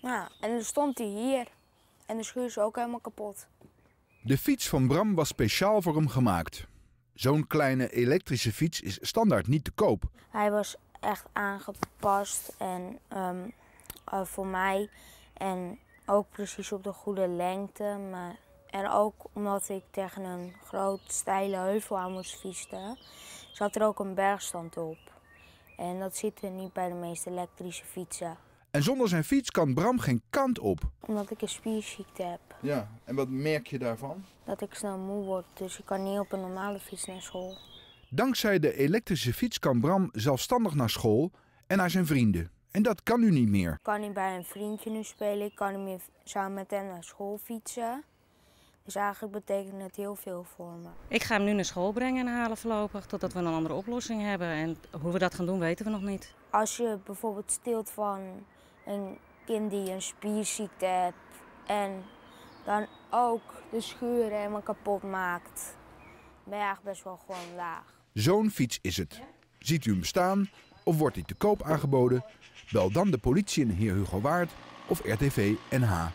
Ja, en dan stond hij hier. En de schuur is ook helemaal kapot. De fiets van Bram was speciaal voor hem gemaakt. Zo'n kleine elektrische fiets is standaard niet te koop. Hij was echt aangepast en ehm, eh, voor mij. En ook precies op de goede lengte. Maar... En ook omdat ik tegen een groot steile heuvel aan moest fietsen, zat er ook een bergstand op. En dat zit er niet bij de meeste elektrische fietsen. En zonder zijn fiets kan Bram geen kant op. Omdat ik een spierziekte heb. Ja, en wat merk je daarvan? Dat ik snel moe word, dus ik kan niet op een normale fiets naar school. Dankzij de elektrische fiets kan Bram zelfstandig naar school en naar zijn vrienden. En dat kan nu niet meer. Ik kan niet bij een vriendje nu spelen, ik kan niet meer samen met hem naar school fietsen. Dus eigenlijk betekent het heel veel voor me. Ik ga hem nu naar school brengen en halen voorlopig, totdat we een andere oplossing hebben. En hoe we dat gaan doen weten we nog niet. Als je bijvoorbeeld stilt van een kind die een spierziekte heeft en dan ook de schuren helemaal kapot maakt. Ben je eigenlijk best wel gewoon laag. Zo'n fiets is het. Ziet u hem staan of wordt hij te koop aangeboden? Bel dan de politie in Heer Hugo Waard of RTV NH